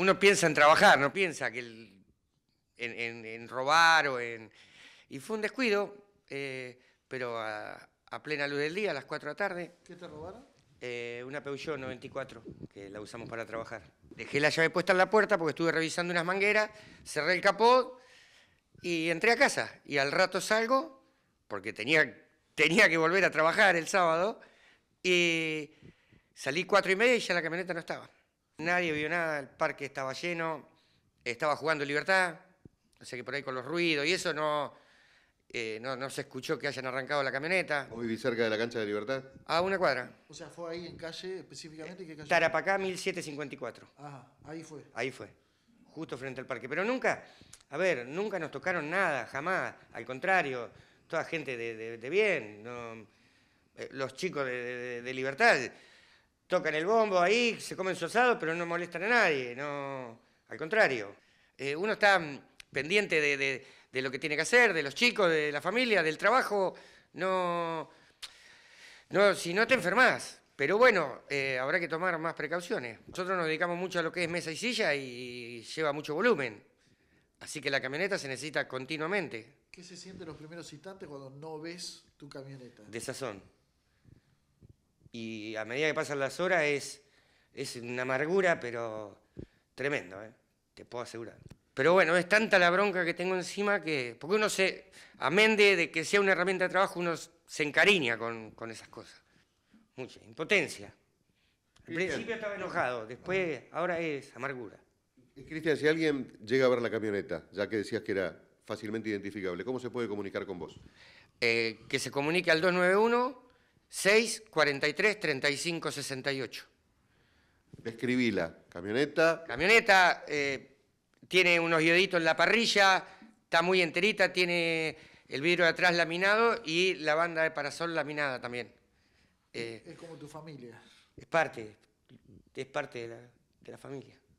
uno piensa en trabajar, no piensa que en, robar o en... Y fue un descuido, eh, pero a, plena luz del día, a las 4 de la tarde. ¿Qué te robaron? Eh, una Peugeot 94, que la usamos para trabajar. Dejé la llave puesta en la puerta porque estuve revisando unas mangueras, cerré el capó y entré a casa. Y al rato salgo, porque tenía, tenía que volver a trabajar el sábado, y salí cuatro y media y ya la camioneta no estaba. Nadie vio nada, el parque estaba lleno, estaba jugando Libertad, o sea que por ahí con los ruidos y eso eh, no, no, se escuchó que hayan arrancado la camioneta. ¿Vos vivís cerca de la cancha de Libertad? A una cuadra. O sea, fue ahí en calle específicamente. Tarapacá 1754. Ah, ahí fue. Ahí fue, justo frente al parque. Pero nunca, a ver, nunca nos tocaron nada, jamás. Al contrario, toda gente de, bien, eh, los chicos de, de Libertad tocan el bombo ahí, se comen su asado, pero no molestan a nadie, no, al contrario. Eh, uno está mm, pendiente de, lo que tiene que hacer, de los chicos, de la familia, del trabajo, no, no si no te enfermas. Pero bueno, eh, habrá que tomar más precauciones. Nosotros nos dedicamos mucho a lo que es mesa y silla y lleva mucho volumen. Así que la camioneta se necesita continuamente. ¿Qué se siente los primeros instantes cuando no ves tu camioneta? Desazón y a medida que pasan las horas es, es una amargura, pero tremendo, ¿eh? te puedo asegurar. Pero bueno, es tanta la bronca que tengo encima que, porque uno se, amén de, que sea una herramienta de trabajo, uno se encariña con, con esas cosas. Mucha impotencia. Al principio estaba enojado, después ahora es amargura. Cristian, si alguien llega a ver la camioneta, ya que decías que era fácilmente identificable, ¿cómo se puede comunicar con vos? Eh, que se comunique al 291 6 3568. 35 68. Camioneta. Camioneta, eh, tiene unos ioditos en la parrilla, está muy enterita, tiene el vidrio de atrás laminado y la banda de parasol laminada también. Eh, es como tu familia. Es parte, es parte de la familia.